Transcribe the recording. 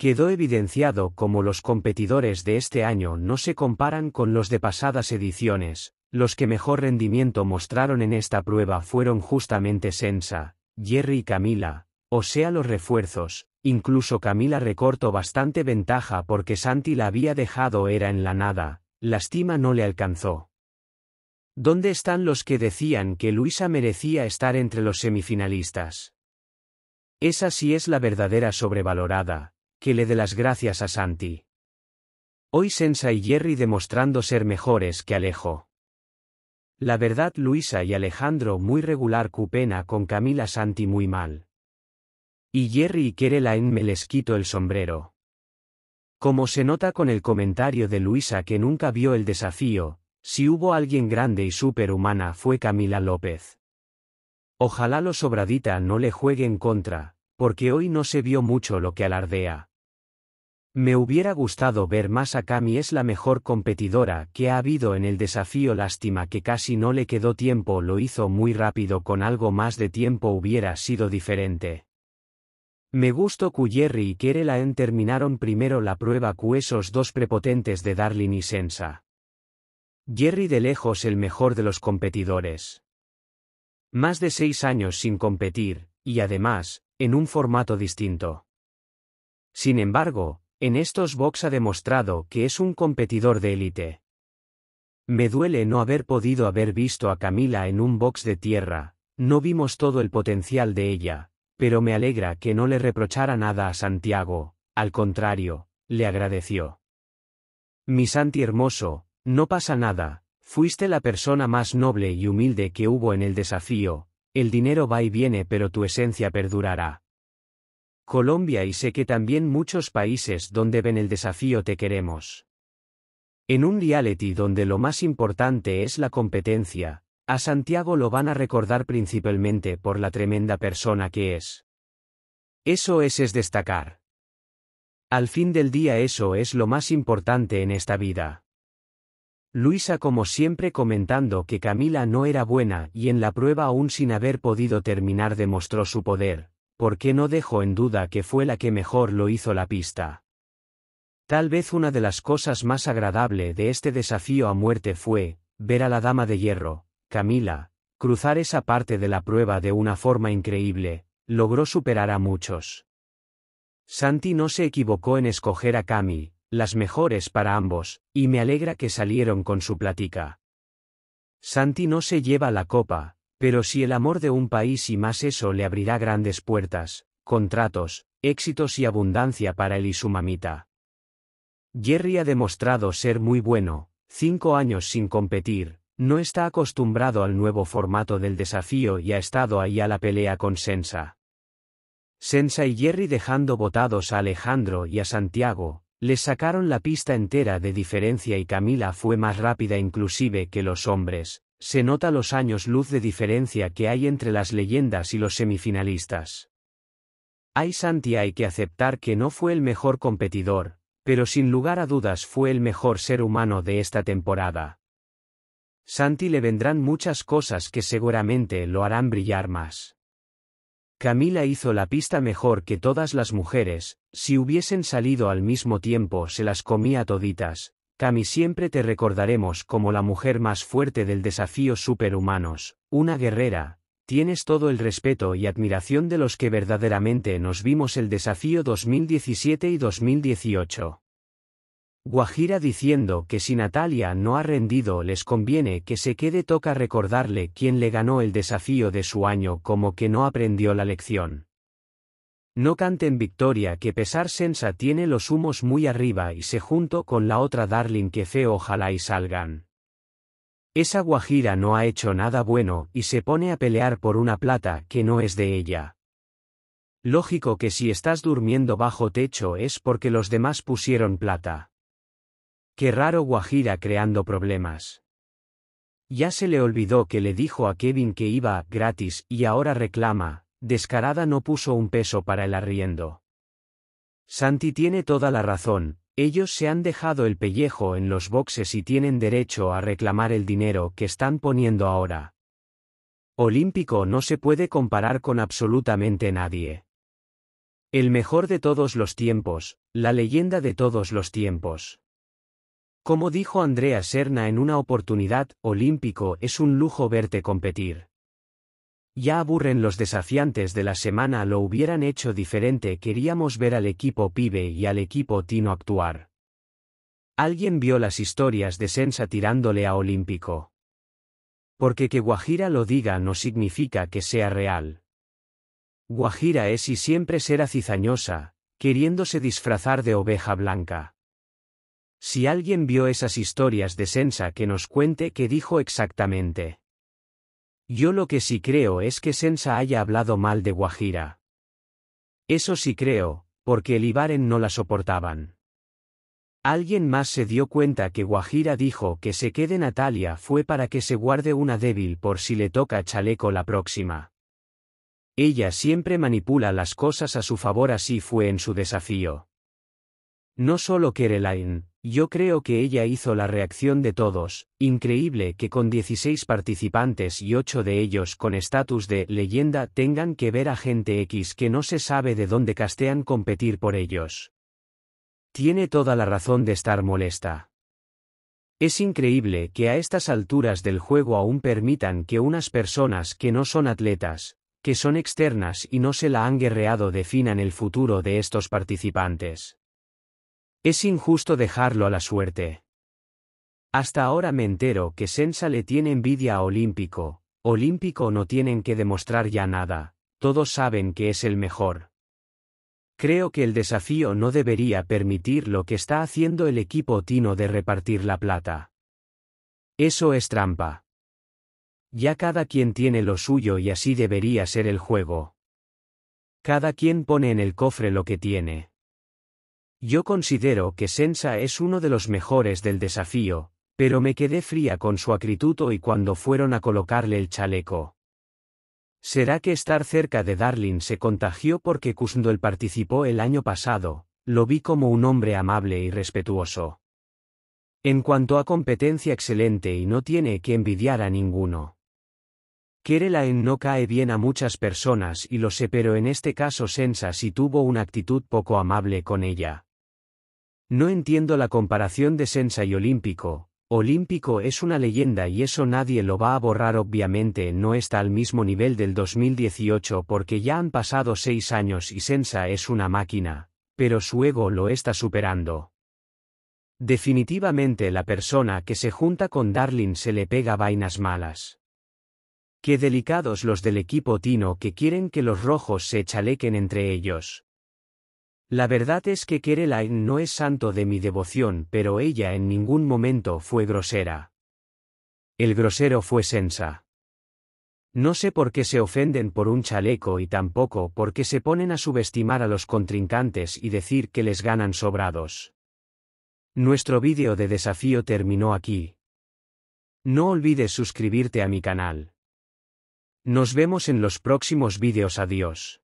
Quedó evidenciado como los competidores de este año no se comparan con los de pasadas ediciones, los que mejor rendimiento mostraron en esta prueba fueron justamente Sensa, Jerry y Camila, o sea los refuerzos, incluso Camila recortó bastante ventaja porque Santi la había dejado era en la nada, lástima no le alcanzó. ¿Dónde están los que decían que Luisa merecía estar entre los semifinalistas? Esa sí es la verdadera sobrevalorada, que le dé las gracias a Santi. Hoy Sensa y Jerry demostrando ser mejores que Alejo. La verdad Luisa y Alejandro muy regular Cupena con Camila Santi muy mal. Y Jerry y en me les quito el sombrero. Como se nota con el comentario de Luisa que nunca vio el desafío, si hubo alguien grande y superhumana fue Camila López. Ojalá lo sobradita no le juegue en contra, porque hoy no se vio mucho lo que alardea. Me hubiera gustado ver más a Kami es la mejor competidora que ha habido en el desafío lástima que casi no le quedó tiempo lo hizo muy rápido con algo más de tiempo hubiera sido diferente. Me gustó Jerry y Kerelaen terminaron primero la prueba que esos dos prepotentes de Darling y Sensa. Jerry de lejos el mejor de los competidores. Más de seis años sin competir, y además, en un formato distinto. Sin embargo, en estos box ha demostrado que es un competidor de élite. Me duele no haber podido haber visto a Camila en un box de tierra, no vimos todo el potencial de ella, pero me alegra que no le reprochara nada a Santiago, al contrario, le agradeció. Mi Santi hermoso, no pasa nada, fuiste la persona más noble y humilde que hubo en el desafío, el dinero va y viene pero tu esencia perdurará. Colombia y sé que también muchos países donde ven el desafío te queremos. En un reality donde lo más importante es la competencia, a Santiago lo van a recordar principalmente por la tremenda persona que es. Eso es es destacar. Al fin del día eso es lo más importante en esta vida. Luisa como siempre comentando que Camila no era buena y en la prueba aún sin haber podido terminar demostró su poder, porque no dejo en duda que fue la que mejor lo hizo la pista. Tal vez una de las cosas más agradable de este desafío a muerte fue, ver a la dama de hierro, Camila, cruzar esa parte de la prueba de una forma increíble, logró superar a muchos. Santi no se equivocó en escoger a Cami, las mejores para ambos, y me alegra que salieron con su plática. Santi no se lleva la copa, pero si el amor de un país y más eso le abrirá grandes puertas, contratos, éxitos y abundancia para él y su mamita. Jerry ha demostrado ser muy bueno, cinco años sin competir, no está acostumbrado al nuevo formato del desafío y ha estado ahí a la pelea con Sensa. Sensa y Jerry dejando votados a Alejandro y a Santiago, les sacaron la pista entera de diferencia y Camila fue más rápida inclusive que los hombres, se nota los años luz de diferencia que hay entre las leyendas y los semifinalistas. Hay Santi hay que aceptar que no fue el mejor competidor, pero sin lugar a dudas fue el mejor ser humano de esta temporada. Santi le vendrán muchas cosas que seguramente lo harán brillar más. Camila hizo la pista mejor que todas las mujeres, si hubiesen salido al mismo tiempo se las comía toditas, Cami siempre te recordaremos como la mujer más fuerte del desafío superhumanos, una guerrera, tienes todo el respeto y admiración de los que verdaderamente nos vimos el desafío 2017 y 2018. Guajira diciendo que si Natalia no ha rendido les conviene que se quede toca recordarle quién le ganó el desafío de su año como que no aprendió la lección. No canten victoria que pesar sensa tiene los humos muy arriba y se junto con la otra darling que feo ojalá y salgan. Esa guajira no ha hecho nada bueno y se pone a pelear por una plata que no es de ella. Lógico que si estás durmiendo bajo techo es porque los demás pusieron plata. Qué raro guajira creando problemas. Ya se le olvidó que le dijo a Kevin que iba gratis y ahora reclama, Descarada no puso un peso para el arriendo. Santi tiene toda la razón, ellos se han dejado el pellejo en los boxes y tienen derecho a reclamar el dinero que están poniendo ahora. Olímpico no se puede comparar con absolutamente nadie. El mejor de todos los tiempos, la leyenda de todos los tiempos. Como dijo Andrea Serna en una oportunidad, Olímpico es un lujo verte competir. Ya aburren los desafiantes de la semana, lo hubieran hecho diferente, queríamos ver al equipo pibe y al equipo tino actuar. Alguien vio las historias de Sensa tirándole a Olímpico. Porque que Guajira lo diga no significa que sea real. Guajira es y siempre será cizañosa, queriéndose disfrazar de oveja blanca. Si alguien vio esas historias de Sensa que nos cuente qué dijo exactamente. Yo lo que sí creo es que Sensa haya hablado mal de Guajira. Eso sí creo, porque el Ibaren no la soportaban. Alguien más se dio cuenta que Guajira dijo que se quede Natalia fue para que se guarde una débil por si le toca chaleco la próxima. Ella siempre manipula las cosas a su favor así fue en su desafío. No solo Kerelain, yo creo que ella hizo la reacción de todos, increíble que con 16 participantes y 8 de ellos con estatus de leyenda tengan que ver a gente X que no se sabe de dónde castean competir por ellos. Tiene toda la razón de estar molesta. Es increíble que a estas alturas del juego aún permitan que unas personas que no son atletas, que son externas y no se la han guerreado definan el futuro de estos participantes. Es injusto dejarlo a la suerte. Hasta ahora me entero que Sensa le tiene envidia a Olímpico. Olímpico no tienen que demostrar ya nada, todos saben que es el mejor. Creo que el desafío no debería permitir lo que está haciendo el equipo Tino de repartir la plata. Eso es trampa. Ya cada quien tiene lo suyo y así debería ser el juego. Cada quien pone en el cofre lo que tiene. Yo considero que Sensa es uno de los mejores del desafío, pero me quedé fría con su acrituto y cuando fueron a colocarle el chaleco. ¿Será que estar cerca de Darling se contagió porque Kusndol participó el año pasado? Lo vi como un hombre amable y respetuoso. En cuanto a competencia excelente y no tiene que envidiar a ninguno. Kerelaen no cae bien a muchas personas y lo sé pero en este caso Sensa sí tuvo una actitud poco amable con ella. No entiendo la comparación de Sensa y Olímpico. Olímpico es una leyenda y eso nadie lo va a borrar obviamente no está al mismo nivel del 2018 porque ya han pasado seis años y Sensa es una máquina, pero su ego lo está superando. Definitivamente la persona que se junta con Darling se le pega vainas malas. Qué delicados los del equipo Tino que quieren que los rojos se chalequen entre ellos. La verdad es que Kerelain no es santo de mi devoción, pero ella en ningún momento fue grosera. El grosero fue Sensa. No sé por qué se ofenden por un chaleco y tampoco por qué se ponen a subestimar a los contrincantes y decir que les ganan sobrados. Nuestro vídeo de desafío terminó aquí. No olvides suscribirte a mi canal. Nos vemos en los próximos vídeos adiós.